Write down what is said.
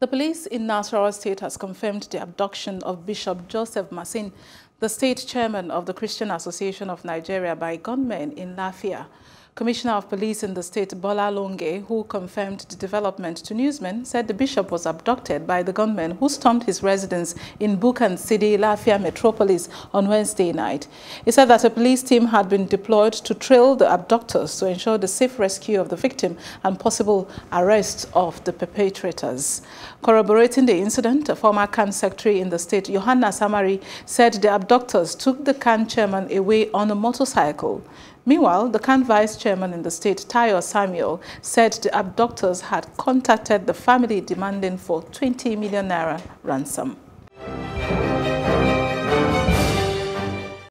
The police in Nasarawa State has confirmed the abduction of Bishop Joseph Masin, the state chairman of the Christian Association of Nigeria by gunmen in Lafia. Commissioner of Police in the state, Bola Longe, who confirmed the development to newsmen, said the bishop was abducted by the gunmen who stormed his residence in Bukan City, Lafia metropolis on Wednesday night. He said that a police team had been deployed to trail the abductors to ensure the safe rescue of the victim and possible arrest of the perpetrators. Corroborating the incident, a former Khan secretary in the state, Johanna Samari, said the abductors took the Khan chairman away on a motorcycle. Meanwhile, the current vice chairman in the state, Tayo Samuel, said the abductors had contacted the family demanding for 20 million naira ransom.